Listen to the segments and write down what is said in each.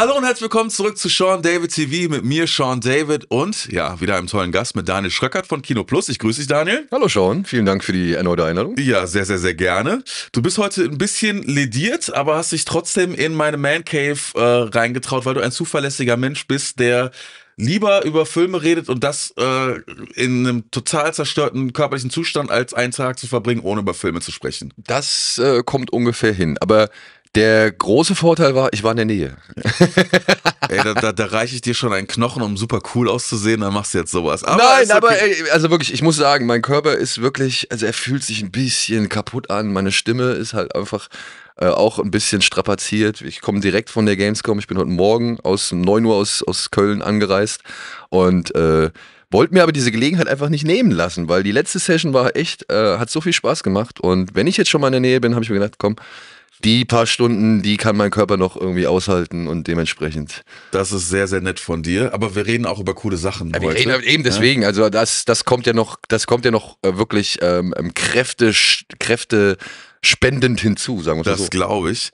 Hallo und herzlich willkommen zurück zu Sean David TV mit mir, Sean David und ja, wieder einem tollen Gast mit Daniel Schröckert von Kino Plus. Ich grüße dich, Daniel. Hallo, Sean. Vielen Dank für die erneute Einladung. Ja, sehr, sehr, sehr gerne. Du bist heute ein bisschen lediert, aber hast dich trotzdem in meine Man Cave äh, reingetraut, weil du ein zuverlässiger Mensch bist, der lieber über Filme redet und das äh, in einem total zerstörten körperlichen Zustand, als einen Tag zu verbringen, ohne über Filme zu sprechen. Das äh, kommt ungefähr hin. Aber der große Vorteil war, ich war in der Nähe. ey, da, da, da reiche ich dir schon einen Knochen, um super cool auszusehen, dann machst du jetzt sowas. Aber Nein, okay. aber ey, also wirklich, ich muss sagen, mein Körper ist wirklich, also er fühlt sich ein bisschen kaputt an. Meine Stimme ist halt einfach äh, auch ein bisschen strapaziert. Ich komme direkt von der Gamescom. Ich bin heute Morgen aus 9 Uhr aus, aus Köln angereist und äh, wollte mir aber diese Gelegenheit einfach nicht nehmen lassen, weil die letzte Session war echt, äh, hat so viel Spaß gemacht. Und wenn ich jetzt schon mal in der Nähe bin, habe ich mir gedacht, komm, die paar Stunden, die kann mein Körper noch irgendwie aushalten und dementsprechend. Das ist sehr, sehr nett von dir. Aber wir reden auch über coole Sachen ja, heute. Reden, eben ne? deswegen. Ja? Also das, das kommt ja noch, das kommt ja noch äh, wirklich ähm, ähm, Kräfte, Kräfte spendend hinzu, sagen wir das so. Das glaube ich.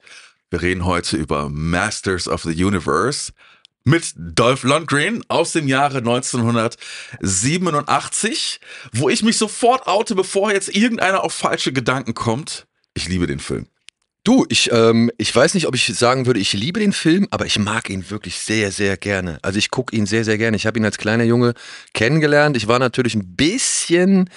Wir reden heute über Masters of the Universe mit Dolph Lundgren aus dem Jahre 1987, wo ich mich sofort oute, bevor jetzt irgendeiner auf falsche Gedanken kommt. Ich liebe den Film. Du, ich, ähm, ich weiß nicht, ob ich sagen würde, ich liebe den Film, aber ich mag ihn wirklich sehr, sehr gerne. Also ich gucke ihn sehr, sehr gerne. Ich habe ihn als kleiner Junge kennengelernt. Ich war natürlich ein bisschen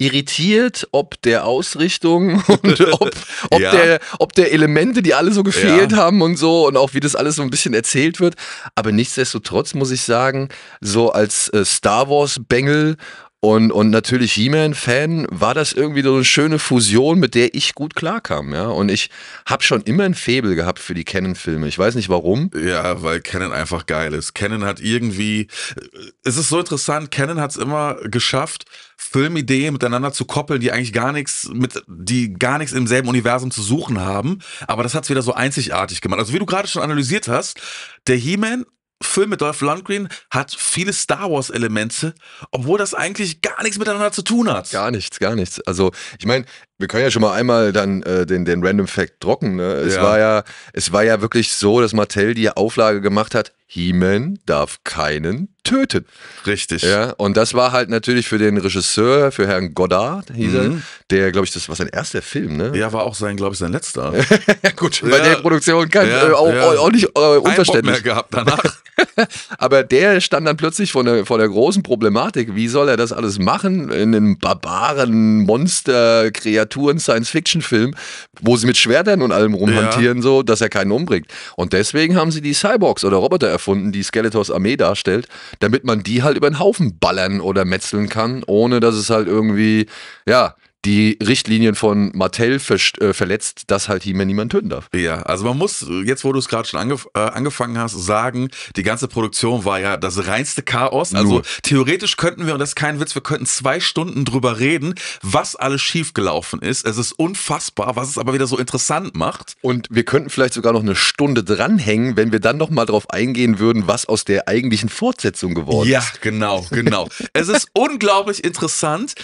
irritiert, ob der Ausrichtung und ob, ob, ja. der, ob der Elemente, die alle so gefehlt ja. haben und so und auch wie das alles so ein bisschen erzählt wird. Aber nichtsdestotrotz muss ich sagen, so als äh, Star Wars-Bengel und, und natürlich He-Man-Fan war das irgendwie so eine schöne Fusion, mit der ich gut klarkam, ja. Und ich habe schon immer ein Faible gehabt für die Canon-Filme. Ich weiß nicht warum. Ja, weil Canon einfach geil ist. Canon hat irgendwie, äh, es ist so interessant, Canon hat es immer geschafft, Filmideen miteinander zu koppeln, die eigentlich gar nichts mit, die gar nichts im selben Universum zu suchen haben. Aber das hat es wieder so einzigartig gemacht. Also wie du gerade schon analysiert hast, der He-Man Film mit Dolph Lundgren hat viele Star Wars Elemente, obwohl das eigentlich gar nichts miteinander zu tun hat. Gar nichts, gar nichts. Also ich meine, wir können ja schon mal einmal dann äh, den, den Random Fact trocken. Ne? Es ja. war ja, es war ja wirklich so, dass Mattel die Auflage gemacht hat: He-Man darf keinen getötet. Richtig. Ja, und das war halt natürlich für den Regisseur, für Herrn Goddard, hieß mhm. er, der, glaube ich, das war sein erster Film, ne? Ja, war auch sein, glaube ich, sein letzter. ja, gut, ja. bei der Produktion kann ja, äh, auch, ja. auch, nicht äh, unverständlich. Mehr gehabt danach. Aber der stand dann plötzlich vor der, vor der großen Problematik, wie soll er das alles machen in einem barbaren Monster, Kreaturen, Science-Fiction-Film, wo sie mit Schwertern und allem rumhantieren, so, dass er keinen umbringt. Und deswegen haben sie die Cyborgs oder Roboter erfunden, die Skeletors Armee darstellt, damit man die halt über den Haufen ballern oder metzeln kann, ohne dass es halt irgendwie, ja, die Richtlinien von Martell ver äh, verletzt, dass halt hier man niemand töten darf. Ja, also man muss, äh, jetzt wo du es gerade schon angef äh, angefangen hast, sagen, die ganze Produktion war ja das reinste Chaos. Also Nur. theoretisch könnten wir, und das ist kein Witz, wir könnten zwei Stunden drüber reden, was alles schiefgelaufen ist. Es ist unfassbar, was es aber wieder so interessant macht. Und wir könnten vielleicht sogar noch eine Stunde dranhängen, wenn wir dann nochmal drauf eingehen würden, was aus der eigentlichen Fortsetzung geworden ja, ist. Ja, genau, genau. es ist unglaublich interessant.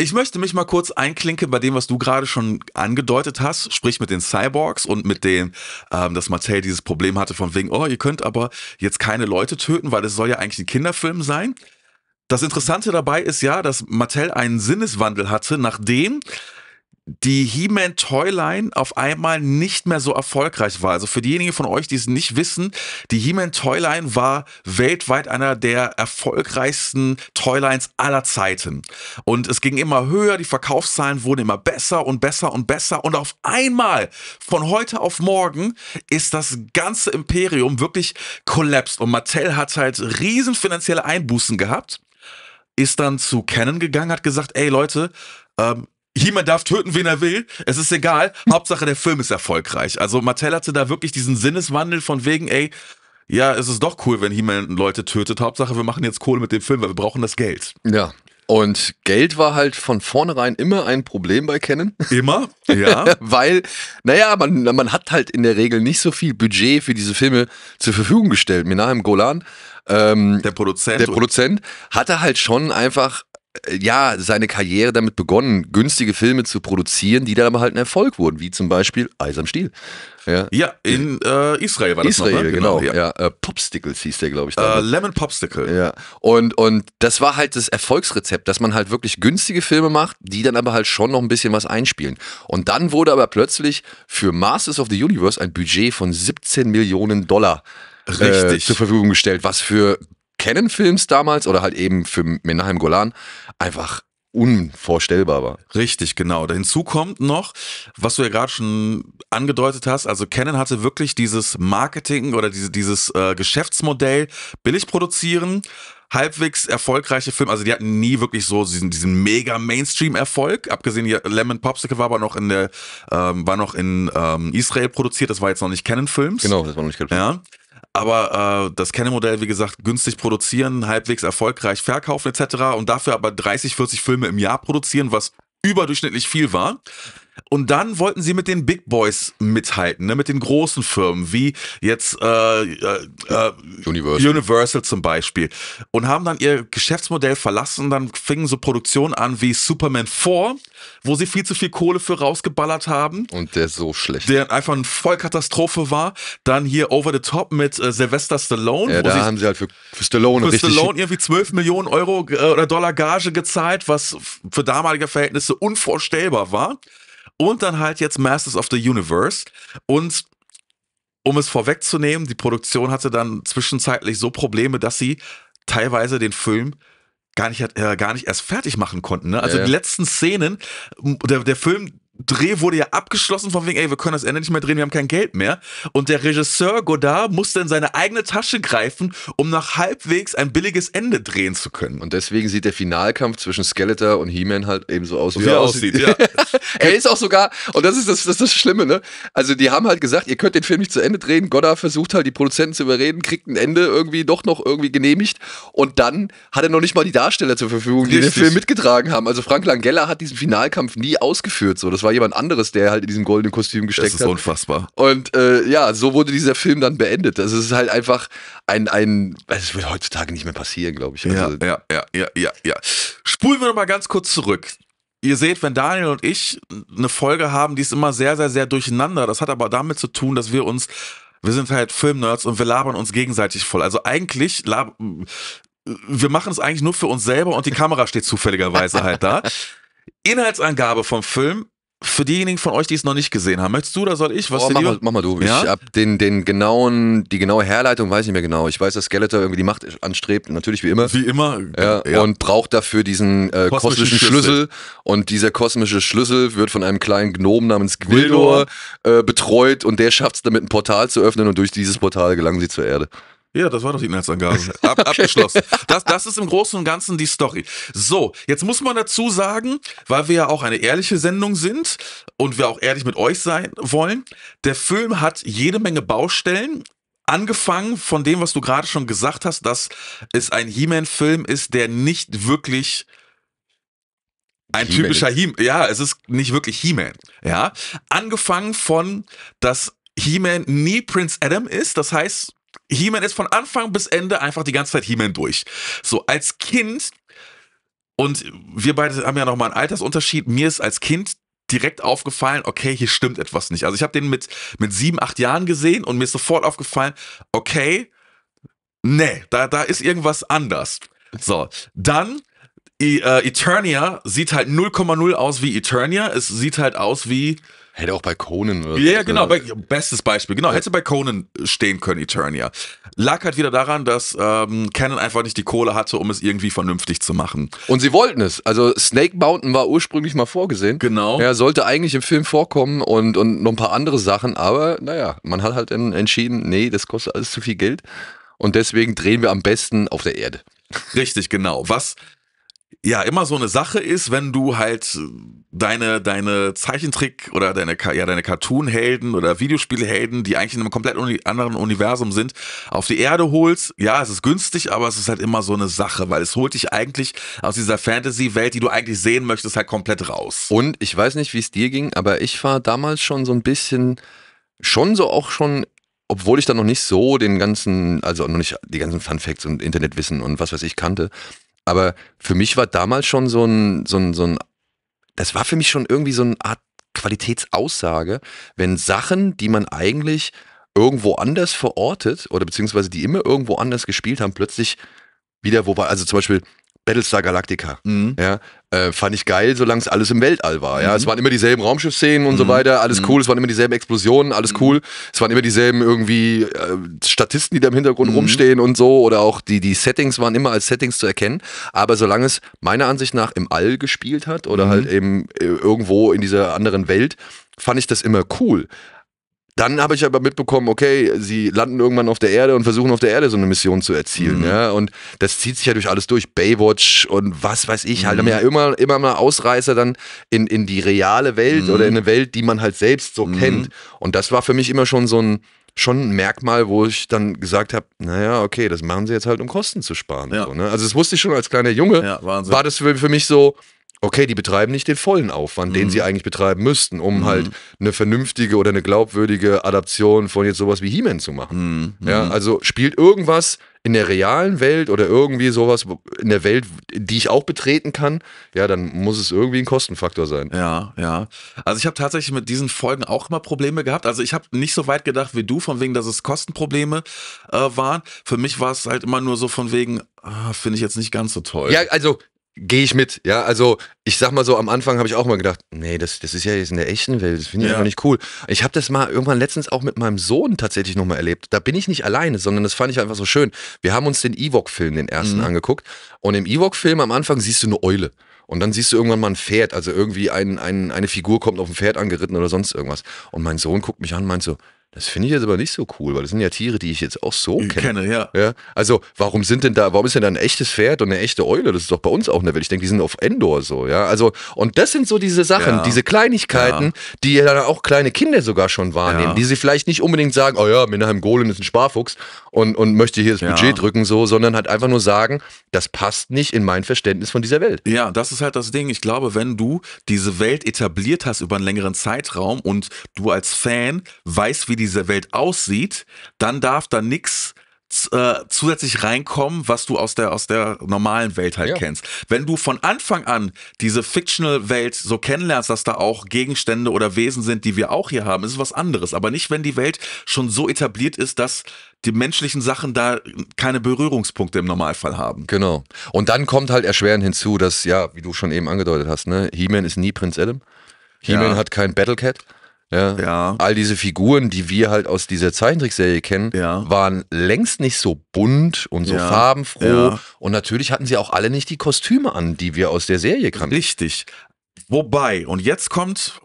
Ich möchte mich mal kurz einklinken bei dem, was du gerade schon angedeutet hast, sprich mit den Cyborgs und mit denen, ähm, dass Mattel dieses Problem hatte von wegen, oh, ihr könnt aber jetzt keine Leute töten, weil es soll ja eigentlich ein Kinderfilm sein. Das Interessante dabei ist ja, dass Mattel einen Sinneswandel hatte, nachdem die He-Man Toyline auf einmal nicht mehr so erfolgreich war. Also für diejenigen von euch, die es nicht wissen, die He-Man Toyline war weltweit einer der erfolgreichsten Toylines aller Zeiten. Und es ging immer höher, die Verkaufszahlen wurden immer besser und besser und besser. Und auf einmal, von heute auf morgen, ist das ganze Imperium wirklich kollapst. Und Mattel hat halt riesen finanzielle Einbußen gehabt, ist dann zu Canon gegangen, hat gesagt, ey Leute, ähm, Jemand darf töten, wen er will. Es ist egal. Hauptsache, der Film ist erfolgreich. Also Mattel hatte da wirklich diesen Sinneswandel von wegen, ey, ja, es ist doch cool, wenn He-Man Leute tötet. Hauptsache, wir machen jetzt Kohle mit dem Film, weil wir brauchen das Geld. Ja. Und Geld war halt von vornherein immer ein Problem bei Canon. Immer? Ja. Weil, naja, man, man hat halt in der Regel nicht so viel Budget für diese Filme zur Verfügung gestellt. Menahem Golan, ähm, der Produzent, der Produzent hatte halt schon einfach ja, seine Karriere damit begonnen, günstige Filme zu produzieren, die dann aber halt ein Erfolg wurden, wie zum Beispiel Eis am Stiel. Ja, ja in äh, Israel war das ne? Israel, noch, genau. genau. Ja. Ja, äh, Popsticles hieß der, glaube ich. Äh, Lemon Popsicle. Ja. Und, und das war halt das Erfolgsrezept, dass man halt wirklich günstige Filme macht, die dann aber halt schon noch ein bisschen was einspielen. Und dann wurde aber plötzlich für Masters of the Universe ein Budget von 17 Millionen Dollar äh, Richtig. Äh, zur Verfügung gestellt, was für Canon-Films damals oder halt eben für Menahem Golan einfach unvorstellbar war. Richtig, genau. Hinzu kommt noch, was du ja gerade schon angedeutet hast, also Canon hatte wirklich dieses Marketing oder diese, dieses äh, Geschäftsmodell, billig produzieren, halbwegs erfolgreiche Filme, also die hatten nie wirklich so diesen, diesen mega Mainstream-Erfolg, abgesehen Lemon Popsicle war aber noch in der, ähm, war noch in ähm, Israel produziert, das war jetzt noch nicht Canon-Films. Genau, das war noch nicht Canon. Ja aber äh, das canon wie gesagt, günstig produzieren, halbwegs erfolgreich verkaufen etc. und dafür aber 30, 40 Filme im Jahr produzieren, was überdurchschnittlich viel war. Und dann wollten sie mit den Big Boys mithalten, ne? mit den großen Firmen, wie jetzt äh, äh, äh, Universal. Universal zum Beispiel. Und haben dann ihr Geschäftsmodell verlassen. Dann fingen so Produktionen an wie Superman 4, wo sie viel zu viel Kohle für rausgeballert haben. Und der so schlecht. Der einfach eine Vollkatastrophe war. Dann hier Over the Top mit äh, Sylvester Stallone. Ja, da sie haben sie halt für, für Stallone für richtig... Für Stallone irgendwie 12 Millionen Euro äh, oder Dollar Gage gezahlt, was für damalige Verhältnisse unvorstellbar war. Und dann halt jetzt Masters of the Universe. Und um es vorwegzunehmen, die Produktion hatte dann zwischenzeitlich so Probleme, dass sie teilweise den Film gar nicht, äh, gar nicht erst fertig machen konnten. Ne? Also ja. die letzten Szenen, der, der Film Dreh wurde ja abgeschlossen von wegen, ey, wir können das Ende nicht mehr drehen, wir haben kein Geld mehr. Und der Regisseur Godard musste in seine eigene Tasche greifen, um nach halbwegs ein billiges Ende drehen zu können. Und deswegen sieht der Finalkampf zwischen Skeletor und He-Man halt eben so aus, wie, wie er aussieht. aussieht ja. er ist auch sogar, und das ist das, das, ist das Schlimme, ne? Also die haben halt gesagt, ihr könnt den Film nicht zu Ende drehen. Godard versucht halt, die Produzenten zu überreden, kriegt ein Ende irgendwie doch noch irgendwie genehmigt. Und dann hat er noch nicht mal die Darsteller zur Verfügung, die Richtig. den Film mitgetragen haben. Also Frank Langella hat diesen Finalkampf nie ausgeführt. So, das war war jemand anderes, der halt in diesem goldenen Kostüm gesteckt hat. Das ist hat. unfassbar. Und äh, ja, so wurde dieser Film dann beendet. Das ist halt einfach ein, ein das wird heutzutage nicht mehr passieren, glaube ich. Also, ja, ja, ja, ja, ja. Spulen wir noch mal ganz kurz zurück ihr seht, wenn Daniel und ich eine Folge haben, die ist immer sehr, sehr, sehr durcheinander. Das hat aber damit zu tun, dass wir uns, wir sind halt Filmnerds und wir labern uns gegenseitig voll. Also eigentlich wir machen es eigentlich nur für uns selber und die Kamera steht zufälligerweise halt da. Inhaltsangabe vom Film für diejenigen von euch, die es noch nicht gesehen haben, möchtest du oder soll ich? Was oh, mach, mal, mach mal du. Ja? Ich hab den, den genauen, die genaue Herleitung weiß ich nicht mehr genau. Ich weiß, dass Skeletor irgendwie die Macht anstrebt, natürlich wie immer. Wie immer. Ja, ja. Und braucht dafür diesen äh, kosmischen, kosmischen Schlüssel. Schlüssel. Und dieser kosmische Schlüssel wird von einem kleinen Gnom namens Gwildor äh, betreut und der schafft es damit, ein Portal zu öffnen und durch dieses Portal gelangen sie zur Erde. Ja, das war doch die Inhaltsangabe. Ab, okay. Abgeschlossen. Das, das ist im Großen und Ganzen die Story. So, jetzt muss man dazu sagen, weil wir ja auch eine ehrliche Sendung sind und wir auch ehrlich mit euch sein wollen, der Film hat jede Menge Baustellen. Angefangen von dem, was du gerade schon gesagt hast, dass es ein He-Man-Film ist, der nicht wirklich ein He typischer He-Man. Ja, es ist nicht wirklich He-Man. Ja. Angefangen von, dass He-Man nie Prince Adam ist. Das heißt, He-Man ist von Anfang bis Ende einfach die ganze Zeit He-Man durch. So, als Kind, und wir beide haben ja nochmal einen Altersunterschied, mir ist als Kind direkt aufgefallen, okay, hier stimmt etwas nicht. Also ich habe den mit, mit sieben, acht Jahren gesehen und mir ist sofort aufgefallen, okay, nee, da, da ist irgendwas anders. So, dann E äh, Eternia sieht halt 0,0 aus wie Eternia. Es sieht halt aus wie Hätte auch bei Conan oder Ja, genau. Äh, bei, bestes Beispiel. Genau, hätte bei Conan stehen können, Eternia. Lag halt wieder daran, dass ähm, Canon einfach nicht die Kohle hatte, um es irgendwie vernünftig zu machen. Und sie wollten es. Also Snake Mountain war ursprünglich mal vorgesehen. Genau. Er sollte eigentlich im Film vorkommen und, und noch ein paar andere Sachen, aber naja, man hat halt entschieden, nee, das kostet alles zu viel Geld. Und deswegen drehen wir am besten auf der Erde. Richtig, genau. Was ja immer so eine Sache ist, wenn du halt äh, deine, deine Zeichentrick oder deine, ja, deine Cartoon-Helden oder Videospielhelden, die eigentlich in einem komplett uni anderen Universum sind, auf die Erde holst. Ja, es ist günstig, aber es ist halt immer so eine Sache, weil es holt dich eigentlich aus dieser Fantasy-Welt, die du eigentlich sehen möchtest, halt komplett raus. Und ich weiß nicht, wie es dir ging, aber ich war damals schon so ein bisschen, schon so auch schon obwohl ich da noch nicht so den ganzen, also noch nicht die ganzen Funfacts und Internetwissen und was weiß ich kannte, aber für mich war damals schon so ein, so ein, so ein, das war für mich schon irgendwie so eine Art Qualitätsaussage, wenn Sachen, die man eigentlich irgendwo anders verortet oder beziehungsweise die immer irgendwo anders gespielt haben, plötzlich wieder, wo war, also zum Beispiel Battlestar Galactica. Mhm. Ja, äh, fand ich geil, solange es alles im Weltall war. Ja, mhm. es waren immer dieselben Raumschiffszenen und mhm. so weiter, alles mhm. cool. Es waren immer dieselben Explosionen, alles mhm. cool. Es waren immer dieselben irgendwie äh, Statisten, die da im Hintergrund mhm. rumstehen und so oder auch die die Settings waren immer als Settings zu erkennen. Aber solange es meiner Ansicht nach im All gespielt hat oder halt eben äh, irgendwo in dieser anderen Welt, fand ich das immer cool. Dann habe ich aber mitbekommen, okay, sie landen irgendwann auf der Erde und versuchen auf der Erde so eine Mission zu erzielen. Mhm. Ja? Und das zieht sich ja durch alles durch. Baywatch und was weiß ich halt. Mhm. ja immer, immer mal Ausreißer dann in, in die reale Welt mhm. oder in eine Welt, die man halt selbst so mhm. kennt. Und das war für mich immer schon so ein, schon ein Merkmal, wo ich dann gesagt habe, naja, okay, das machen sie jetzt halt, um Kosten zu sparen. Ja. So, ne? Also das wusste ich schon als kleiner Junge. Ja, war das für, für mich so, okay, die betreiben nicht den vollen Aufwand, den mhm. sie eigentlich betreiben müssten, um mhm. halt eine vernünftige oder eine glaubwürdige Adaption von jetzt sowas wie He-Man zu machen. Mhm. Ja, mhm. also spielt irgendwas in der realen Welt oder irgendwie sowas in der Welt, die ich auch betreten kann, ja, dann muss es irgendwie ein Kostenfaktor sein. Ja, ja. Also ich habe tatsächlich mit diesen Folgen auch immer Probleme gehabt. Also ich habe nicht so weit gedacht wie du, von wegen, dass es Kostenprobleme äh, waren. Für mich war es halt immer nur so von wegen, ah, finde ich jetzt nicht ganz so toll. Ja, also gehe ich mit. Ja, also ich sag mal so, am Anfang habe ich auch mal gedacht, nee, das, das ist ja jetzt in der echten Welt, das finde ich ja. einfach nicht cool. Ich habe das mal irgendwann letztens auch mit meinem Sohn tatsächlich nochmal erlebt. Da bin ich nicht alleine, sondern das fand ich einfach so schön. Wir haben uns den Ewok-Film, den ersten, mhm. angeguckt. Und im Ewok-Film am Anfang siehst du eine Eule. Und dann siehst du irgendwann mal ein Pferd, also irgendwie ein, ein, eine Figur kommt auf ein Pferd angeritten oder sonst irgendwas. Und mein Sohn guckt mich an und meint so, das finde ich jetzt aber nicht so cool, weil das sind ja Tiere, die ich jetzt auch so kenne. kenne ja. ja. Also, warum sind denn da, warum ist denn da ein echtes Pferd und eine echte Eule? Das ist doch bei uns auch eine Welt. Ich denke, die sind auf Endor so, ja. Also, und das sind so diese Sachen, ja. diese Kleinigkeiten, ja. die ja dann auch kleine Kinder sogar schon wahrnehmen, die sie vielleicht nicht unbedingt sagen, oh ja, Minderheim Golem ist ein Sparfuchs und, und möchte hier das Budget drücken, so, sondern halt einfach nur sagen, das passt nicht in mein Verständnis von dieser Welt. Ja, das ist halt das Ding. Ich glaube, wenn du diese Welt etabliert hast über einen längeren Zeitraum und du als Fan weißt, wie diese Welt aussieht, dann darf da nichts äh, zusätzlich reinkommen, was du aus der aus der normalen Welt halt ja. kennst. Wenn du von Anfang an diese fictional Welt so kennenlernst, dass da auch Gegenstände oder Wesen sind, die wir auch hier haben, ist es was anderes. Aber nicht, wenn die Welt schon so etabliert ist, dass die menschlichen Sachen da keine Berührungspunkte im Normalfall haben. Genau. Und dann kommt halt erschwerend hinzu, dass ja, wie du schon eben angedeutet hast, ne, He-Man ist nie Prinz Adam. He-Man ja. hat kein Battlecat. Ja. ja. All diese Figuren, die wir halt aus dieser Zeichentrickserie kennen, ja. waren längst nicht so bunt und so ja. farbenfroh. Und natürlich hatten sie auch alle nicht die Kostüme an, die wir aus der Serie kannten. Richtig. Wobei, und jetzt kommt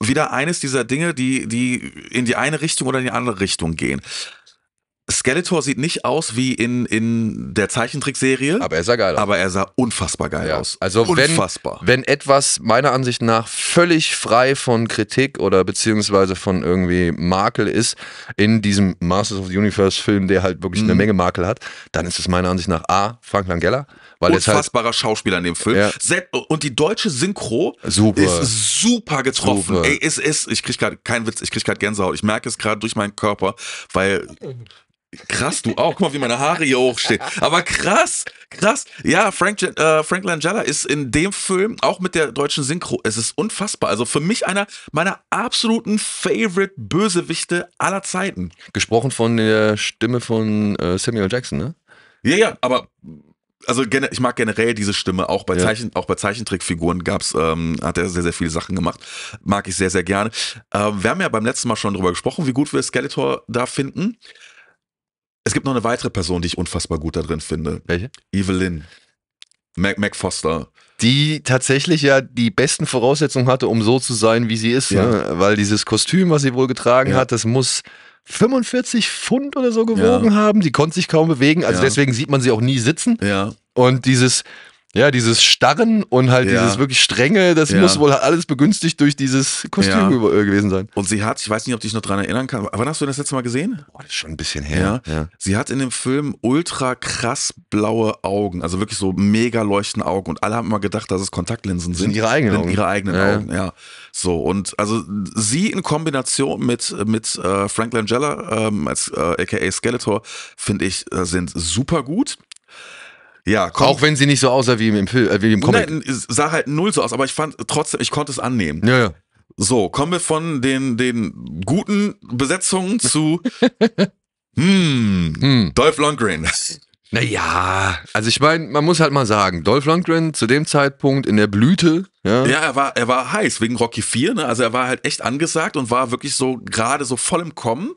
wieder eines dieser Dinge, die, die in die eine Richtung oder in die andere Richtung gehen. Skeletor sieht nicht aus wie in, in der Zeichentrickserie. Aber er sah geil aus. Aber er sah unfassbar geil ja. aus. Also unfassbar. Wenn, wenn etwas meiner Ansicht nach völlig frei von Kritik oder beziehungsweise von irgendwie Makel ist, in diesem Masters of the Universe Film, der halt wirklich mhm. eine Menge Makel hat, dann ist es meiner Ansicht nach A, Frank Langella. Weil halt Unfassbarer halt, Schauspieler in dem Film. Ja. Und die deutsche Synchro super. ist super getroffen. Super. Ey, es ist, ich krieg gerade, kein Witz, ich krieg gerade Gänsehaut. Ich merke es gerade durch meinen Körper, weil Krass, du auch. Guck mal, wie meine Haare hier hochstehen. Aber krass, krass. Ja, Frank, äh, Frank Langella ist in dem Film auch mit der deutschen Synchro. Es ist unfassbar. Also für mich einer meiner absoluten Favorite Bösewichte aller Zeiten. Gesprochen von der Stimme von äh, Samuel Jackson, ne? Ja, ja, aber also ich mag generell diese Stimme. Auch bei, ja. Zeichen, auch bei Zeichentrickfiguren gab's, ähm, hat er sehr, sehr viele Sachen gemacht. Mag ich sehr, sehr gerne. Äh, wir haben ja beim letzten Mal schon darüber gesprochen, wie gut wir Skeletor da finden. Es gibt noch eine weitere Person, die ich unfassbar gut da drin finde. Welche? Evelyn. Mac, Mac Foster. Die tatsächlich ja die besten Voraussetzungen hatte, um so zu sein, wie sie ist. Ja. Ne? Weil dieses Kostüm, was sie wohl getragen ja. hat, das muss 45 Pfund oder so gewogen ja. haben. Sie konnte sich kaum bewegen. Also deswegen sieht man sie auch nie sitzen. Ja. Und dieses, ja, dieses Starren und halt ja. dieses wirklich Strenge, das ja. muss wohl alles begünstigt durch dieses Kostüm ja. gewesen sein. Und sie hat, ich weiß nicht, ob du dich noch dran erinnern kannst, wann hast du das letzte Mal gesehen? Oh, das ist schon ein bisschen her. Ja. Sie hat in dem Film ultra krass blaue Augen, also wirklich so mega leuchtende Augen und alle haben immer gedacht, dass es Kontaktlinsen sind. sind ihre eigenen sind Augen. Ihre eigenen Augen, ja. So, und also sie in Kombination mit, mit äh, Frank Langella, ähm, als äh, aka Skeletor, finde ich, äh, sind super gut. Ja, komm. Auch wenn sie nicht so aussah wie im, Film, äh, wie im Comic. Nein, sah halt null so aus, aber ich fand trotzdem, ich konnte es annehmen. Ja, ja. So, kommen wir von den, den guten Besetzungen zu hm, hm. Dolph Lundgren. Naja, also ich meine, man muss halt mal sagen, Dolph Lundgren zu dem Zeitpunkt in der Blüte. Ja, ja er, war, er war heiß wegen Rocky 4, ne? also er war halt echt angesagt und war wirklich so gerade so voll im Kommen.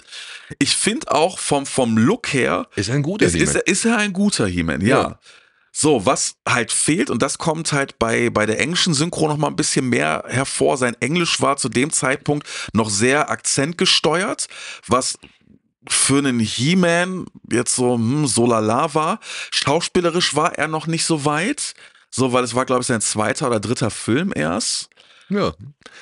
Ich finde auch vom, vom Look her. Ist er ein guter He-Man? Ist, ist, er ein guter He-Man, ja. ja. So, was halt fehlt, und das kommt halt bei, bei der englischen Synchro noch mal ein bisschen mehr hervor. Sein Englisch war zu dem Zeitpunkt noch sehr akzentgesteuert, was für einen He-Man jetzt so, hm, so lala war. Schauspielerisch war er noch nicht so weit. So, weil es war, glaube ich, sein zweiter oder dritter Film erst. Ja.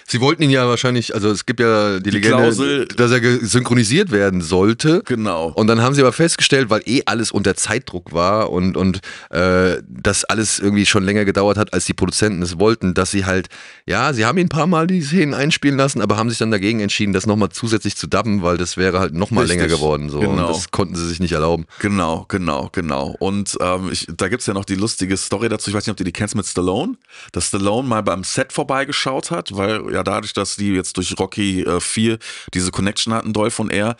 Sie wollten ihn ja wahrscheinlich, also es gibt ja die, die Legende, Klausel. dass er synchronisiert werden sollte. Genau. Und dann haben sie aber festgestellt, weil eh alles unter Zeitdruck war und, und äh, das alles irgendwie schon länger gedauert hat, als die Produzenten es wollten, dass sie halt, ja, sie haben ihn ein paar Mal die Szenen einspielen lassen, aber haben sich dann dagegen entschieden, das nochmal zusätzlich zu dubben, weil das wäre halt nochmal länger geworden. So. Genau. Und das konnten sie sich nicht erlauben. Genau, genau, genau. Und ähm, ich, da gibt es ja noch die lustige Story dazu, ich weiß nicht, ob du die kennst mit Stallone, dass Stallone mal beim Set vorbeigeschaut gebaut hat, weil ja dadurch, dass die jetzt durch Rocky äh, 4 diese Connection hatten, Dolph und er,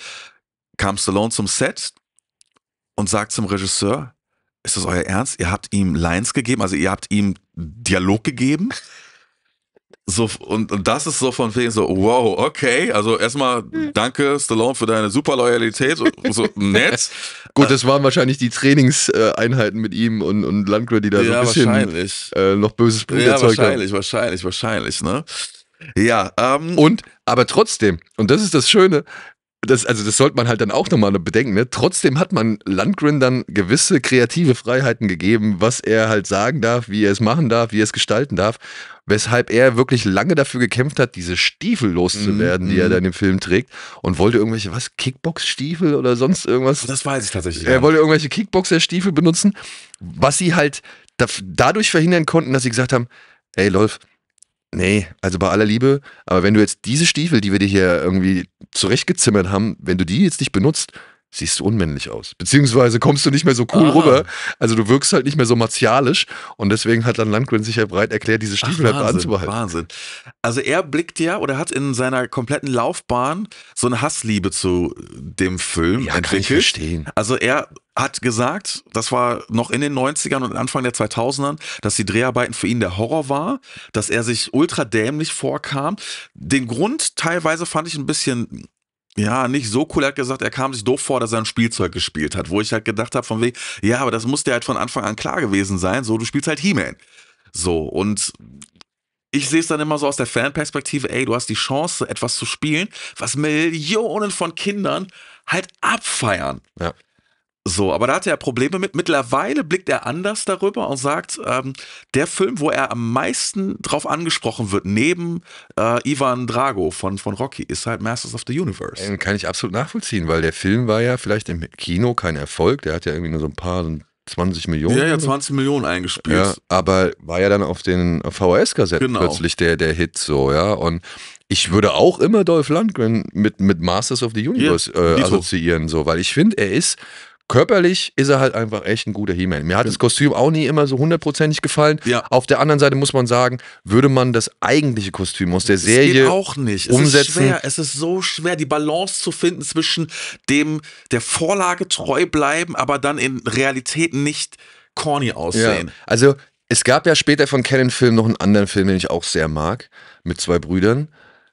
kam Stallone zum Set und sagt zum Regisseur, ist das euer Ernst? Ihr habt ihm Lines gegeben, also ihr habt ihm Dialog gegeben? so, und, und das ist so von wegen so, wow, okay. Also erstmal hm. danke, Stallone, für deine super Loyalität. So nett. Gut, das waren wahrscheinlich die Trainingseinheiten mit ihm und, und Landgrid, die da ja, so ein bisschen äh, noch böses Blut ja, erzeugt wahrscheinlich, haben. Wahrscheinlich, wahrscheinlich, wahrscheinlich, ne? Ja, ähm, und aber trotzdem, und das ist das Schöne, das, also das sollte man halt dann auch nochmal bedenken. Ne? Trotzdem hat man Landgren dann gewisse kreative Freiheiten gegeben, was er halt sagen darf, wie er es machen darf, wie er es gestalten darf. Weshalb er wirklich lange dafür gekämpft hat, diese Stiefel loszuwerden, mm -hmm. die er mhm. dann im Film trägt. Und wollte irgendwelche, was, Kickbox-Stiefel oder sonst irgendwas? Das weiß ich tatsächlich. Er ja. wollte irgendwelche Kickboxer-Stiefel benutzen, was sie halt dadurch verhindern konnten, dass sie gesagt haben, ey Lolf, Nee, also bei aller Liebe, aber wenn du jetzt diese Stiefel, die wir dir hier irgendwie zurechtgezimmert haben, wenn du die jetzt nicht benutzt, siehst du unmännlich aus. Beziehungsweise kommst du nicht mehr so cool ah. rüber. Also du wirkst halt nicht mehr so martialisch. Und deswegen hat dann Landgren sich ja bereit erklärt, diese Stiefel Ach, halt Wahnsinn, halt anzubehalten. Wahnsinn. Also er blickt ja oder hat in seiner kompletten Laufbahn so eine Hassliebe zu dem Film ja, entwickelt. Kann ich verstehen. Also er hat gesagt, das war noch in den 90ern und Anfang der 2000ern, dass die Dreharbeiten für ihn der Horror war, dass er sich ultra dämlich vorkam. Den Grund teilweise fand ich ein bisschen ja, nicht so cool. Er hat gesagt, er kam sich doof vor, dass er ein Spielzeug gespielt hat, wo ich halt gedacht habe, von wegen, ja, aber das muss dir halt von Anfang an klar gewesen sein, so, du spielst halt He-Man. So, und ich sehe es dann immer so aus der Fanperspektive, ey, du hast die Chance, etwas zu spielen, was Millionen von Kindern halt abfeiern. Ja. So, aber da hat er Probleme mit. Mittlerweile blickt er anders darüber und sagt, ähm, der Film, wo er am meisten drauf angesprochen wird, neben äh, Ivan Drago von, von Rocky, ist halt Masters of the Universe. Den kann ich absolut nachvollziehen, weil der Film war ja vielleicht im Kino kein Erfolg. Der hat ja irgendwie nur so ein paar, so 20 Millionen. Ja, ja, 20 Millionen eingespielt. Ja, aber war ja dann auf den VHS-Kassetten genau. plötzlich der, der Hit so, ja. Und ich würde auch immer Dolph Lundgren mit, mit Masters of the Universe ja, äh, assoziieren, so, weil ich finde, er ist körperlich ist er halt einfach echt ein guter He-Man. Mir hat ja. das Kostüm auch nie immer so hundertprozentig gefallen. Ja. Auf der anderen Seite muss man sagen, würde man das eigentliche Kostüm aus der Serie es umsetzen. Ist es ist so schwer, die Balance zu finden zwischen dem der Vorlage treu bleiben, aber dann in Realität nicht corny aussehen. Ja. Also es gab ja später von Canon Film noch einen anderen Film, den ich auch sehr mag, mit zwei Brüdern.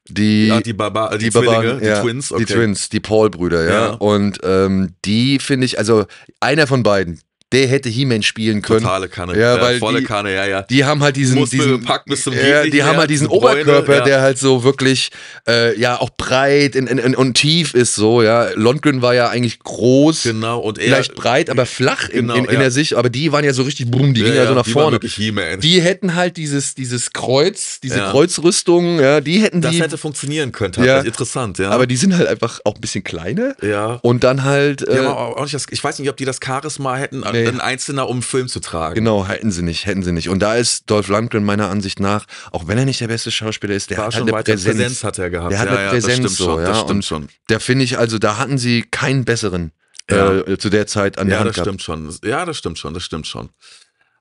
Die, ja, ah, die, Baba, die, die, Zwillinge, die ja, Twins, okay. Die Twins, die Paul-Brüder, ja. ja. Und ähm, die finde ich, also einer von beiden, der hätte He-Man spielen können. Totale Kanne. Ja, weil ja, volle die, Kanne, ja, ja. Die haben halt diesen, diesen bepackt bis zum ja, die haben halt diesen Bräune, Oberkörper, ja. der halt so wirklich äh, ja auch breit in, in, in, und tief ist so, ja. Lundgren war ja eigentlich groß, genau, und er, vielleicht breit, aber flach in, genau, in, in der Sicht, aber die waren ja so richtig boom, die gingen ja so nach die vorne. Die hätten halt dieses dieses Kreuz, diese Kreuzrüstung, ja, die hätten das die Das hätte funktionieren können, ja. interessant, ja. Aber die sind halt einfach auch ein bisschen kleiner. Ja. Und dann halt äh, auch nicht das, ich weiß nicht, ob die das Charisma hätten nee. ein Einzelner, um einen Film zu tragen. Genau, hätten sie nicht, hätten sie nicht. Und da ist Dolph Lundgren meiner Ansicht nach, auch wenn er nicht der beste Schauspieler ist, der War hat schon eine Präsenz. Präsenz hat er gehabt. Der hat ja, eine ja, Präsenz, das stimmt so, schon, ja. Das stimmt und schon. Da finde ich, also da hatten sie keinen besseren ja. äh, zu der Zeit an der Hand Ja, das Hand stimmt schon. Ja, das stimmt schon, das stimmt schon.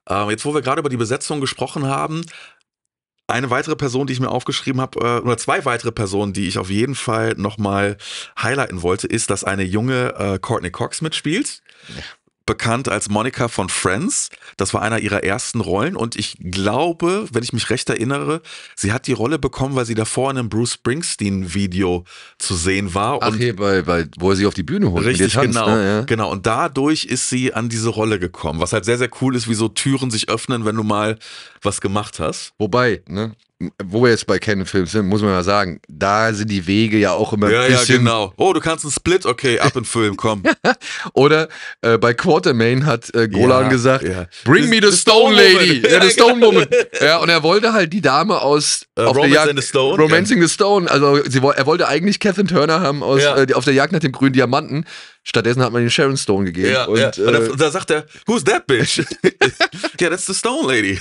Ähm, jetzt, wo wir gerade über die Besetzung gesprochen haben, eine weitere Person, die ich mir aufgeschrieben habe, äh, oder zwei weitere Personen, die ich auf jeden Fall nochmal highlighten wollte, ist, dass eine junge äh, Courtney Cox mitspielt. Ja bekannt als Monica von Friends. Das war einer ihrer ersten Rollen und ich glaube, wenn ich mich recht erinnere, sie hat die Rolle bekommen, weil sie davor in einem Bruce Springsteen Video zu sehen war. Ach und hey, bei, bei, wo er sie auf die Bühne holt. Richtig, tanzt, genau, ne, ja. genau. Und dadurch ist sie an diese Rolle gekommen, was halt sehr, sehr cool ist, wie so Türen sich öffnen, wenn du mal was gemacht hast. Wobei, ne, wo wir jetzt bei Canon Films sind, muss man mal sagen, da sind die Wege ja auch immer ja, ein bisschen. Ja, genau. Oh, du kannst einen Split, okay, ab in Film, komm. Oder äh, bei Quartermain hat äh, Golan ja, gesagt, ja. bring me the, the Stone, Stone Lady, ja, the genau. Stone Woman. ja, und er wollte halt die Dame aus äh, auf der Jagd, the Stone, Romancing the Stone. Also sie, er wollte eigentlich Catherine Turner haben aus äh, auf der Jagd nach dem grünen Diamanten. Stattdessen hat man den Sharon Stone gegeben. Ja, und, und da, äh, da sagt er, who's that bitch? ja, that's the Stone Lady.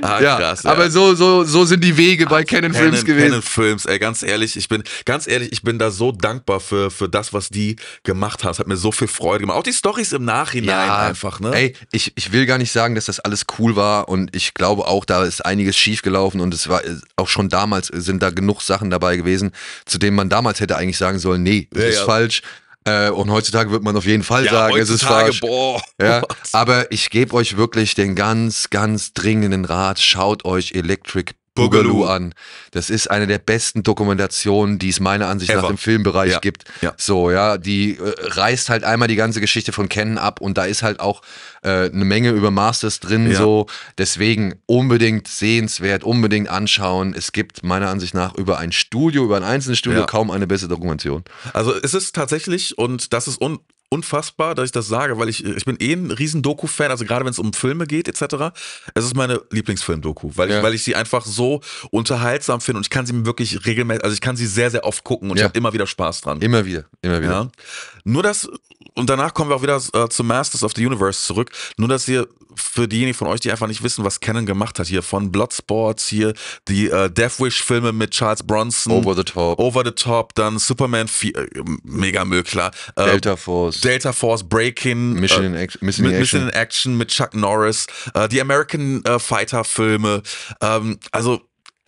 Ah, ja, krass, ja. aber so, so, so sind die Wege bei ah, Canon, Canon Films gewesen. Canon Films, ey, ganz ehrlich, ich bin, ganz ehrlich, ich bin da so dankbar für, für das, was die gemacht haben. hat mir so viel Freude gemacht. Auch die Stories im Nachhinein ja, einfach, ne? Ey, ich, ich will gar nicht sagen, dass das alles cool war und ich glaube auch, da ist einiges schiefgelaufen und es war äh, auch schon damals sind da genug Sachen dabei gewesen, zu denen man damals hätte eigentlich sagen sollen, nee, das ja, ist falsch, äh, und heutzutage wird man auf jeden Fall ja, sagen, es ist falsch. Boah. Ja, aber ich gebe euch wirklich den ganz, ganz dringenden Rat, schaut euch Electric Boogaloo an. Das ist eine der besten Dokumentationen, die es meiner Ansicht Ever. nach im Filmbereich ja. gibt. Ja. So, ja, die äh, reißt halt einmal die ganze Geschichte von Kennen ab und da ist halt auch äh, eine Menge über Masters drin. Ja. So, deswegen unbedingt sehenswert, unbedingt anschauen. Es gibt meiner Ansicht nach über ein Studio, über ein einzelnes Studio kaum eine bessere Dokumentation. Also es ist tatsächlich und das ist un unfassbar, dass ich das sage, weil ich, äh, ich bin eh ein riesen Doku-Fan, also gerade wenn es um Filme geht etc. Es ist meine Lieblingsfilm-Doku, weil, ja. ich, weil ich sie einfach so unterhaltsam finde und ich kann sie mir wirklich regelmäßig, also ich kann sie sehr, sehr oft gucken und ja. ich habe immer wieder Spaß dran. Immer wieder, immer wieder. Ja. Nur das, und danach kommen wir auch wieder äh, zu Masters of the Universe zurück, nur dass ihr für diejenigen von euch, die einfach nicht wissen, was Canon gemacht hat, hier von Bloodsports, hier die äh, Deathwish-Filme mit Charles Bronson. Over the Top. Over the Top, dann Superman, äh, mega Müll, klar. Äh, Delta Force. Delta Force, Breaking, Mission, äh, in, Action, Mission, in, Mission in Action mit Chuck Norris, äh, die American äh, Fighter Filme. Ähm, also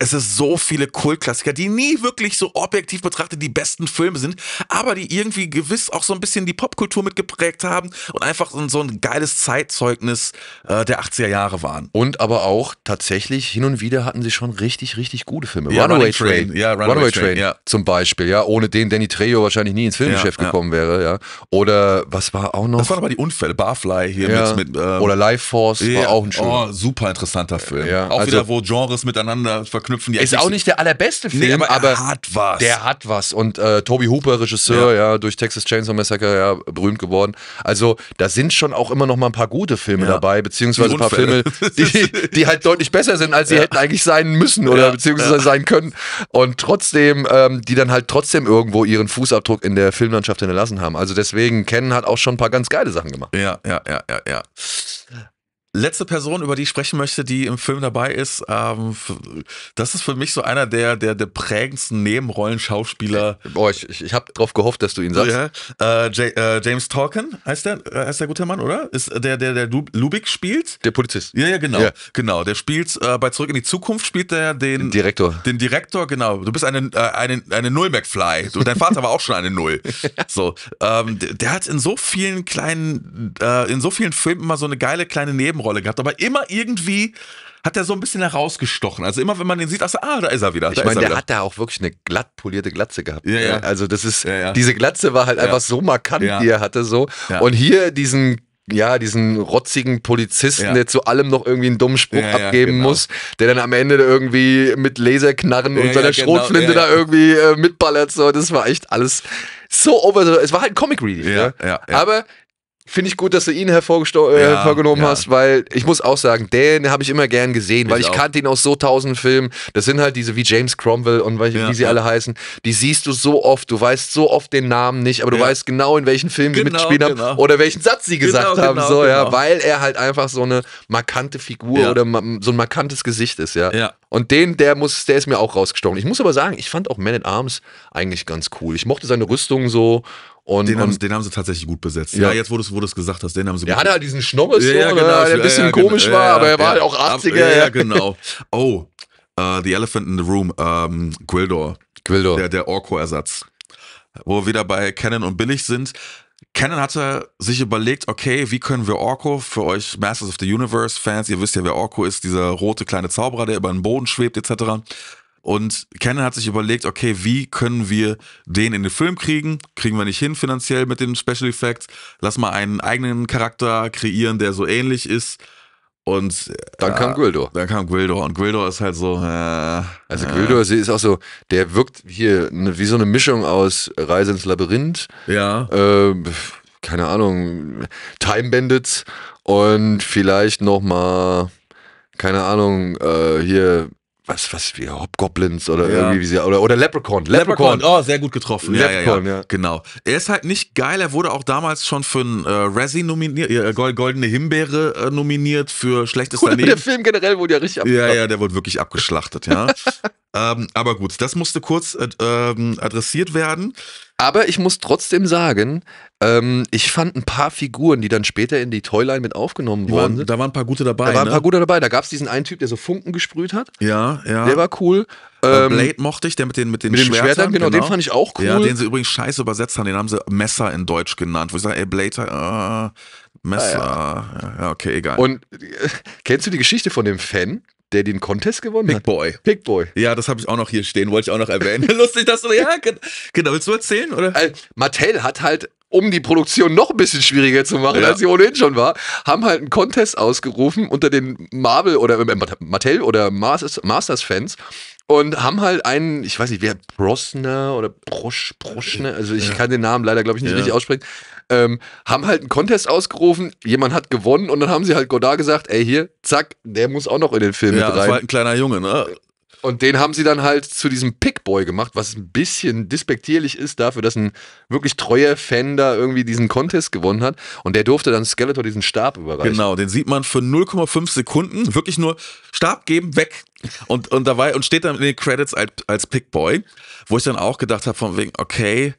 es ist so viele Kultklassiker, die nie wirklich so objektiv betrachtet die besten Filme sind, aber die irgendwie gewiss auch so ein bisschen die Popkultur mitgeprägt haben und einfach so ein geiles Zeitzeugnis äh, der 80er Jahre waren. Und aber auch tatsächlich hin und wieder hatten sie schon richtig, richtig gute Filme. Ja, Runaway Train. Train. Ja, Runaway, Runaway Train, Train ja. zum Beispiel. Ja, ohne den Danny Trejo wahrscheinlich nie ins Filmgeschäft ja, gekommen wäre. Ja. Oder was war auch noch? Das waren aber die Unfälle. Barfly hier mit. mit ähm, Oder Life Force war auch ein schöner. Oh, super interessanter Film. auch also, wieder, wo Genres miteinander verknüpft knüpfen. Die ist auch nicht der allerbeste Film, nee, aber, aber, er hat was. Der hat was. Und äh, Toby Hooper, Regisseur, ja. ja. durch Texas Chainsaw Massacre, ja, berühmt geworden. Also da sind schon auch immer noch mal ein paar gute Filme ja. dabei, beziehungsweise ein paar Filme, die, die, halt deutlich besser sind, als sie hätten eigentlich sein müssen oder beziehungsweise sein können. Und trotzdem, ähm, die dann halt trotzdem irgendwo ihren Fußabdruck in der Filmlandschaft hinterlassen haben. Also deswegen, Ken hat auch schon ein paar ganz geile Sachen gemacht. Ja, ja, ja, ja, ja letzte Person, über die ich sprechen möchte, die im Film dabei ist, ähm, das ist für mich so einer der, der, der prägendsten Nebenrollenschauspieler. Äh, boah, ich, ich, ich habe darauf gehofft, dass du ihn sagst. Ja. Äh, äh, James Tolkien heißt der, äh, heißt der gute Mann, oder? Ist äh, der, der, der Lubick spielt? Der Polizist. Ja, ja, genau. Ja. Genau. Der spielt äh, bei Zurück in die Zukunft spielt der den, den Direktor. Den Direktor, genau. Du bist eine, eine, eine Null McFly. Du, dein Vater war auch schon eine Null. So. Ähm, der, hat in so vielen kleinen, in so vielen Filmen immer so eine geile kleine Nebenrolle. Nebenrolle gehabt, aber immer irgendwie hat er so ein bisschen herausgestochen. Also immer, wenn man den sieht, ach, ah, da ist er wieder. Ich meine, der wieder. hat da auch wirklich eine glatt polierte Glatze gehabt. Ja, ne? ja. Also das ist, ja, diese Glatze war halt einfach so markant, die er hatte so. Und hier diesen ja, diesen rotzigen Polizisten, ja. der zu allem noch irgendwie einen dummen Spruch ja, ja, abgeben genau. muss, der dann am Ende irgendwie mit Laserknarren und seiner genau, Schrotflinte genau, da irgendwie äh, mitballert. So, das war echt alles so over. Es war halt ein Comic ne? Ja, Ja, Aber Finde ich gut, dass du ihn hervorgesto- äh, ja, hervorgenommen ja. hast, weil ich muss auch sagen, den habe ich immer gern gesehen, weil ich auch. kannte ihn aus so tausend Filmen. Das sind halt diese wie James Cromwell und wie ja, sie alle heißen. Die siehst du so oft, du weißt so oft den Namen nicht, aber du weißt genau, in welchen Filmen genau, sie mitgespielt genau. haben oder welchen Satz sie genau, gesagt genau, haben. so, ja, genau. weil er halt einfach so eine markante Figur oder ma- so ein markantes Gesicht ist, ja. Und den, der muss, der ist mir auch rausgestochen. Ich muss aber sagen, ich fand auch Man at Arms eigentlich ganz cool. Ich mochte seine Rüstung so und, den, und haben, den, haben, sie tatsächlich gut besetzt. Ja, ja jetzt, wo du es gesagt hast, den haben sie. Er hatte halt diesen Schnobbes, ja, so, ja, ne, genau, der ein bisschen komisch genau, war, aber er war halt auch 80er. Ja, genau. Oh, uh, The Elephant in the Room, ähm, um, Gwildor. Gwildor. Der, der Orko-Ersatz. Wo wir wieder bei Canon und Billig sind. Canon hatte sich überlegt, okay, wie können wir Orko für euch Masters of the Universe Fans, ihr wisst ja, wer Orko ist, dieser rote kleine Zauberer, der über den Boden schwebt, etc. Und Canon hat sich überlegt, okay, wie können wir den in den Film kriegen? Kriegen wir nicht hin finanziell mit dem Special Effects? Lass mal einen eigenen Charakter kreieren, der so ähnlich ist. Und dann kam äh, Dann kam Gwildor und Gwildor ist halt so. Äh, also äh. Gwildor sie ist auch so, der wirkt hier ne, wie so eine Mischung aus Reise ins Labyrinth. Ja. Äh, keine Ahnung, Time Bandits und vielleicht nochmal, keine Ahnung, äh, hier was, was wie Hobgoblins oder ja. irgendwie wie sie, oder, oder Leprechaun. Leprechaun. Leprechaun. oh, sehr gut getroffen. Ja, Leprechaun, ja, ja, Genau. Er ist halt nicht geil, er wurde auch damals schon für ein äh, Razzie nominiert, äh, Goldene Himbeere äh, nominiert für schlechtes gut, Daneben. Der Film generell wurde ja richtig abgeschlachtet. Ja, ja, der wurde wirklich abgeschlachtet, ja. ähm, aber gut, das musste kurz äh, ähm, adressiert werden. Aber ich muss trotzdem sagen, ähm, ich fand ein paar Figuren, die dann später in die Toyline mit aufgenommen waren, worden Da waren ein paar gute dabei. Da waren ne? ein paar ne? gute dabei. Da gab es diesen einen Typ, der so Funken gesprüht hat. Ja, ja. Der war cool. Äh, ähm, Blade mochte ich, der mit den, mit den mit Schwertern. Schwertern genau, genau, den fand ich auch cool. Ja, den sie übrigens scheiße übersetzt haben. Den haben sie Messer in Deutsch genannt. Wo ich sage, ey, Blade, äh, Messer. Ah, ja. ja, okay, egal. Und äh, kennst du die Geschichte von dem Fan? der den Contest gewonnen Big hat. Big Boy. Big Boy. Ja, das habe ich auch noch hier stehen, wollte ich auch noch erwähnen. Lustig, dass du, ja, genau, genau, willst du erzählen, oder? Äh, Mattel hat halt, um die Produktion noch ein bisschen schwieriger zu machen, ja. als sie ohnehin schon war, haben halt einen Contest ausgerufen unter den Marvel oder äh, Mattel oder Masters-Fans. masters fans und haben halt einen, ich weiß nicht, wer Brosner oder Brosch, Broschner, also ich ja. kann den Namen leider, glaube ich, nicht ja. richtig aussprechen, ähm, haben halt einen Contest ausgerufen, jemand hat gewonnen und dann haben sie halt Godard gesagt, ey hier, zack, der muss auch noch in den Film ja, mit rein. Ja, war halt ein kleiner Junge, ne? Und den haben sie dann halt zu diesem Pickboy gemacht, was ein bisschen dispektierlich ist dafür, dass ein wirklich treuer Fan da irgendwie diesen Contest gewonnen hat. Und der durfte dann Skeletor diesen Stab überreichen. Genau, den sieht man für 0,5 Sekunden wirklich nur Stab geben, weg. Und, und dabei, und steht dann in den Credits als, als Pickboy, wo ich dann auch gedacht habe, von wegen, okay,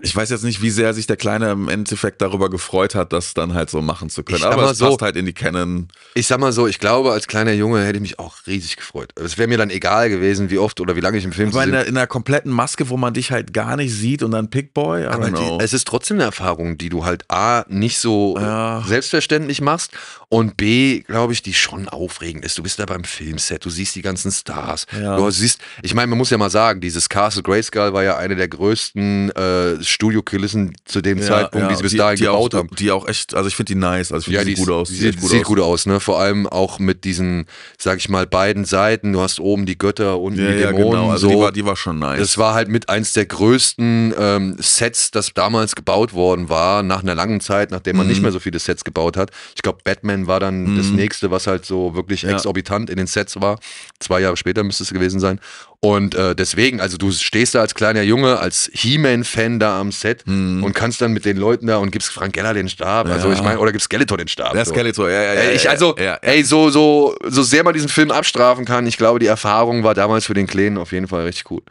ich weiß jetzt nicht, wie sehr sich der Kleine im Endeffekt darüber gefreut hat, das dann halt so machen zu können. Aber es so, passt halt in die Canon. Ich sag mal so, ich glaube, als kleiner Junge hätte ich mich auch riesig gefreut. Es wäre mir dann egal gewesen, wie oft oder wie lange ich im Film bin. In, in einer kompletten Maske, wo man dich halt gar nicht sieht und dann Pickboy. Aber die, es ist trotzdem eine Erfahrung, die du halt A, nicht so äh, ja. selbstverständlich machst und B, glaube ich, die schon aufregend ist. Du bist da beim Filmset, du siehst die ganzen Stars. Ja. Du siehst, ich meine, man muss ja mal sagen, dieses Castle Grayskull war ja eine der größten. Äh, äh, Studiokulissen zu dem ja, Zeitpunkt, ja, die sie bis die, dahin die gebaut auch, haben. Die auch echt, also ich finde die nice, also ich ja, die, sieht gut aus. Die sieht, gut, sieht aus. gut aus, ne? Vor allem auch mit diesen, sag ich mal, beiden Seiten. Du hast oben die Götter unten ja, die Dämonen. Ja, genau. Also so. die, war, die war schon nice. Das war halt mit eins der größten ähm, Sets, das damals gebaut worden war, nach einer langen Zeit, nachdem man nicht mhm. mehr so viele Sets gebaut hat. Ich glaube, Batman war dann mhm. das nächste, was halt so wirklich exorbitant in den Sets war. Zwei Jahre später müsste es gewesen sein. Und äh, deswegen, also du stehst da als kleiner Junge, als He-Man-Fan einen da am Set mhm. und kannst dann mit den Leuten da und gibst Frank Geller den Stab. Also ja. ich meine, oder gibst Skeletor den Stab. Ja, so. Skeletor, ja, ja, ja. Ich, also, ja, ja. ey, so, so, so sehr man diesen Film abstrafen kann, ich glaube, die Erfahrung war damals für den Kleinen auf jeden Fall richtig cool.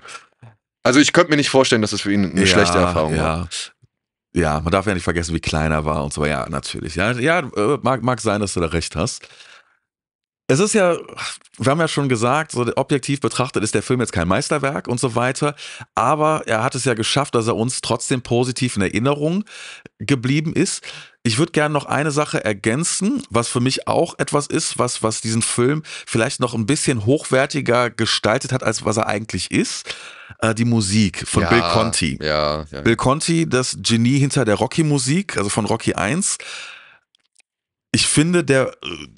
Also ich könnte mir nicht vorstellen, dass das für ihn eine schlechte Erfahrung war. Ja, man darf ja nicht vergessen, wie klein er war und so. Ja, natürlich. Ja, ja äh, mag, mag sein, dass du da recht hast es ist ja, wir haben ja schon gesagt, so objektiv betrachtet ist der Film jetzt kein Meisterwerk und so weiter, aber er hat es ja geschafft, dass er uns trotzdem positiv in Erinnerung geblieben ist. Ich würde gerne noch eine Sache ergänzen, was für mich auch etwas ist, was, was diesen Film vielleicht noch ein bisschen hochwertiger gestaltet hat, als was er eigentlich ist. Äh, die Musik von ja, Bill Conti. Ja, ja, Bill Conti, das Genie hinter der Rocky-Musik, also von Rocky 1 ich finde, der,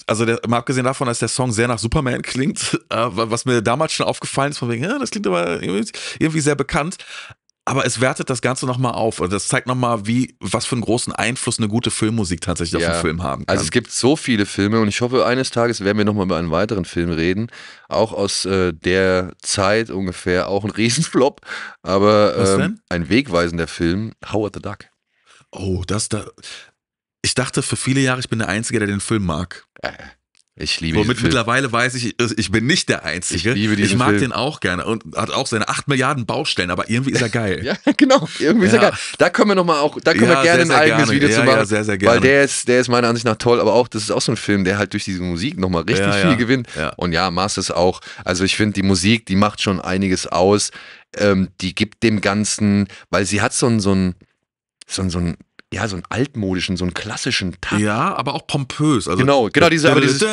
also der, mal abgesehen davon, dass der Song sehr nach Superman klingt, äh, was mir damals schon aufgefallen ist, von wegen, ja, das klingt aber irgendwie sehr bekannt. Aber es wertet das Ganze nochmal auf. Und das zeigt nochmal, wie, was für einen großen Einfluss eine gute Filmmusik tatsächlich ja. auf den Film haben kann. Also es gibt so viele Filme und ich hoffe, eines Tages werden wir nochmal über einen weiteren Film reden. Auch aus äh, der Zeit ungefähr, auch ein Riesenflop. Aber ähm, ein wegweisender Film, Howard the Duck. Oh, das da ich dachte für viele Jahre, ich bin der Einzige, der den Film mag. Äh, ich liebe Womit mittlerweile Film. weiß ich, ich bin nicht der Einzige. Ich, liebe diesen ich mag Film. den auch gerne und hat auch seine 8 Milliarden Baustellen, aber irgendwie ist er geil. ja, genau, irgendwie ja. ist er geil. Da können wir nochmal auch, da können ja, wir gerne sehr, sehr ein eigenes gerne. Video ja, zu machen. Ja, sehr, sehr gerne. Weil der ist, der ist meiner Ansicht nach toll, aber auch, das ist auch so ein Film, der halt durch diese Musik nochmal richtig viel gewinnt. Und ja, Mars ist auch. Also ich finde, die Musik, die macht schon einiges aus. Ähm, die gibt dem Ganzen, weil sie hat so ein, so ein, so ein, so ein ja, so einen altmodischen, so einen klassischen Takt. Ja, aber auch pompös. Also genau, genau, diese, aber dieses.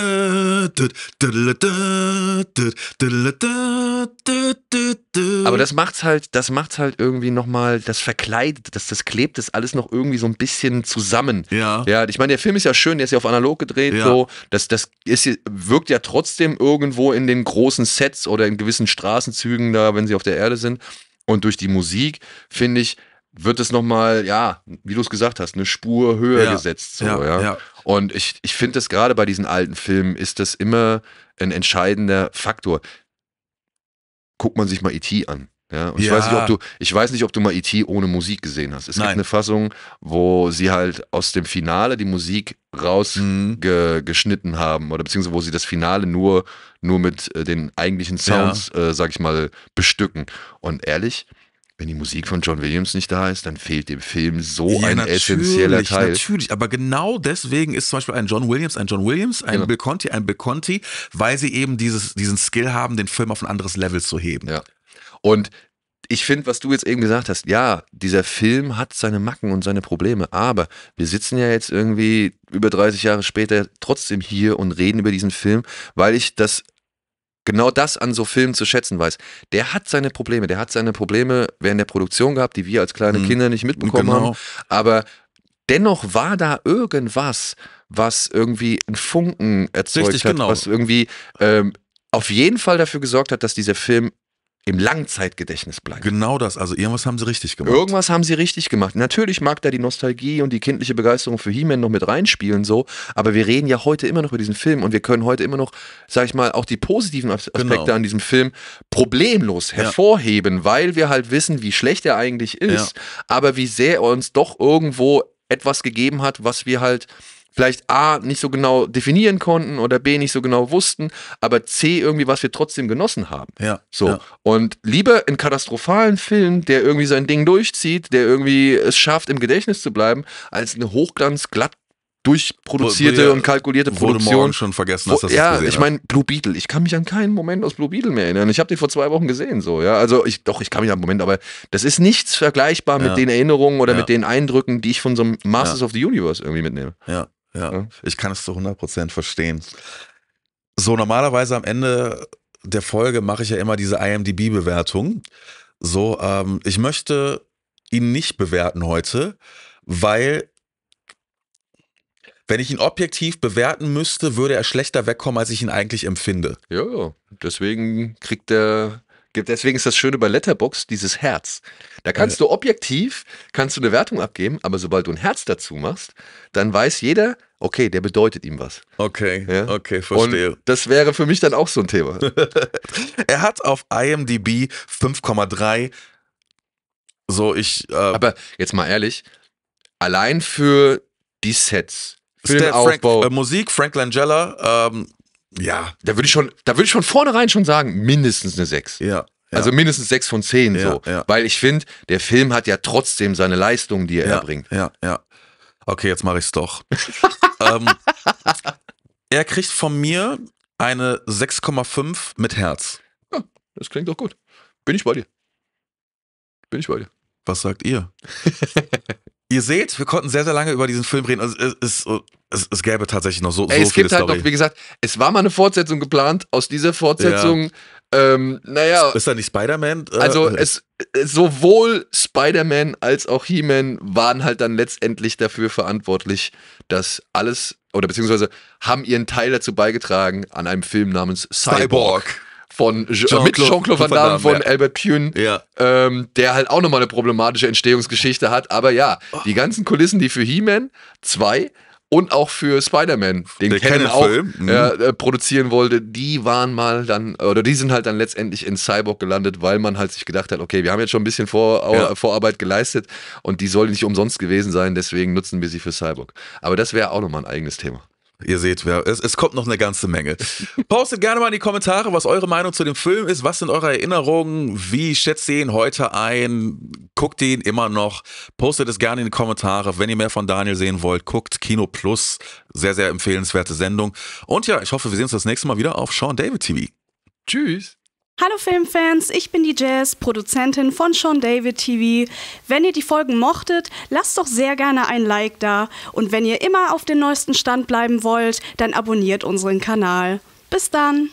Aber das macht's halt, das macht's halt irgendwie nochmal, das verkleidet, das, das klebt das alles noch irgendwie so ein bisschen zusammen. Ja. Ja, ich meine, der Film ist ja schön, der ist ja auf analog gedreht, ja. so. Das, das ist, wirkt ja trotzdem irgendwo in den großen Sets oder in gewissen Straßenzügen da, wenn sie auf der Erde sind. Und durch die Musik, finde ich, wird es nochmal, ja, wie du es gesagt hast, eine Spur höher ja, gesetzt. So, ja, ja. Und ich, ich finde das gerade bei diesen alten Filmen ist das immer ein entscheidender Faktor. Guckt man sich mal E.T. an. Ja, und ich weiß nicht, ob du, ich weiß nicht, ob du mal E.T. ohne Musik gesehen hast. Es Nein. gibt eine Fassung, wo sie halt aus dem Finale die Musik rausgeschnitten mhm. haben oder beziehungsweise wo sie das Finale nur, nur mit äh, den eigentlichen Sounds, äh, sag ich mal, bestücken. Und ehrlich, wenn die Musik von John Williams nicht da ist, dann fehlt dem Film so ja, ein essentieller Teil. Natürlich, aber genau deswegen ist zum Beispiel ein John Williams, ein John Williams, ein genau. Bill Conti, ein Bill Conti, weil sie eben dieses, diesen Skill haben, den Film auf ein anderes Level zu heben. Ja. Und ich finde, was du jetzt eben gesagt hast, ja, dieser Film hat seine Macken und seine Probleme, aber wir sitzen ja jetzt irgendwie über 30 Jahre später trotzdem hier und reden über diesen Film, weil ich das genau das an so Filmen zu schätzen weiß. Der hat seine Probleme, der hat seine Probleme während der Produktion gehabt, die wir als kleine mhm. Kinder nicht mitbekommen genau. haben. Aber dennoch war da irgendwas, was irgendwie einen Funken erzeugt Richtig, hat, genau. was irgendwie ähm, auf jeden Fall dafür gesorgt hat, dass dieser Film im Langzeitgedächtnis bleibt. Genau das, also irgendwas haben sie richtig gemacht. Irgendwas haben sie richtig gemacht. Natürlich mag da die Nostalgie und die kindliche Begeisterung für He-Man noch mit reinspielen, so, aber wir reden ja heute immer noch über diesen Film und wir können heute immer noch, sag ich mal, auch die positiven genau. Aspekte genau. an diesem Film problemlos hervorheben, ja. weil wir halt wissen, wie schlecht er eigentlich ist, ja. aber wie sehr er uns doch irgendwo etwas gegeben hat, was wir halt vielleicht A nicht so genau definieren konnten oder B nicht so genau wussten, aber C irgendwie, was wir trotzdem genossen haben. Ja. So. Ja. Und lieber einen katastrophalen Film, der irgendwie sein Ding durchzieht, der irgendwie es schafft, im Gedächtnis zu bleiben, als eine hochglanz durchproduzierte und kalkulierte Produktion. Wurde schon vergessen, dass das Ja, ich meine, Blue Beetle. Ich kann mich an keinen Moment aus Blue Beetle mehr erinnern. Ich habe die vor zwei Wochen gesehen, so, ja. Also, ich, doch, ich kann mich an einen Moment, aber das ist nichts vergleichbar mit ja. den Erinnerungen oder ja. mit den Eindrücken, die ich von so einem Masters ja. of the Universe irgendwie mitnehme. Ja. Ja, ne? ich kann es zu 100% verstehen. So, normalerweise am Ende der Folge mache ich ja immer diese IMDB-Bewertung. So, ähm, ich möchte ihn nicht bewerten heute, weil wenn ich ihn objektiv bewerten müsste, würde er schlechter wegkommen, als ich ihn eigentlich empfinde. Ja, deswegen kriegt er gibt. Deswegen ist das Schöne bei Letterbox dieses Herz. Da kannst du objektiv, kannst du eine Wertung abgeben, aber sobald du ein Herz dazu machst, dann weiß jeder, okay, der bedeutet ihm was. Okay, ja? okay, verstehe. Und das wäre für mich dann auch so ein Thema. er hat auf IMDb 5,3. So, ich. Äh aber jetzt mal ehrlich, allein für die Sets, für Stan den Aufbau. Frank, äh, Musik, Frank Langella, ähm, ja, da würde ich schon, da würde ich von vornherein schon sagen, mindestens eine 6. Ja. Ja. Also mindestens sechs von zehn ja, so. Ja. Weil ich finde, der Film hat ja trotzdem seine Leistung, die er erbringt. Ja, ja. Okay, jetzt mache ich es doch. ähm, er kriegt von mir eine 6,5 mit Herz. Ja, das klingt doch gut. Bin ich bei dir. Bin ich bei dir. Was sagt ihr? Ihr seht, wir konnten sehr, sehr lange über diesen Film reden. Also es, oh, es, es gäbe tatsächlich noch so, Ey, so es gibt halt Story. noch, wie gesagt, es war mal eine Fortsetzung geplant. Aus dieser Fortsetzung, ja. ähm, naja. Ist da nicht Spider-Man? Äh, also äh, es, äh, sowohl Spider-Man als auch He-Man waren halt dann letztendlich dafür verantwortlich, dass alles, oder beziehungsweise haben ihren Teil dazu beigetragen an einem Film namens Cyborg. Cyborg von Jean äh, mit Jean-Claude Van Damme von ja. Albert Pune, ja. ähm, der halt auch nochmal eine problematische Entstehungsgeschichte hat. Aber ja, oh. die ganzen Kulissen, die für He-Man 2 und auch für Spider-Man, den der Canon auch mhm. Äh, äh, produzieren wollte, die waren mal dann, oder die sind halt dann letztendlich in Cyborg gelandet, weil man halt sich gedacht hat, okay, wir haben jetzt schon ein bisschen Vor ja. Vorarbeit geleistet und die soll nicht umsonst gewesen sein, deswegen nutzen wir sie für Cyborg. Aber das wäre auch nochmal ein eigenes Thema. Ihr seht, es, es kommt noch eine ganze Menge. Postet gerne mal in die Kommentare, was eure Meinung zu dem Film ist. Was sind eure Erinnerungen? Wie schätzt ihr ihn heute ein? Guckt ihn immer noch? Postet es gerne in die Kommentare. Wenn ihr mehr von Daniel sehen wollt, guckt Kino Plus. Sehr, sehr empfehlenswerte Sendung. Und ja, ich hoffe, wir sehen uns das nächste Mal wieder auf Sean David TV. Tschüss. Hallo Filmfans, ich bin die Jazz, Produzentin von Sean David TV. Wenn ihr die Folgen mochtet, lasst doch sehr gerne ein Like da. Und wenn ihr immer auf den neuesten Stand bleiben wollt, dann abonniert unseren Kanal. Bis dann!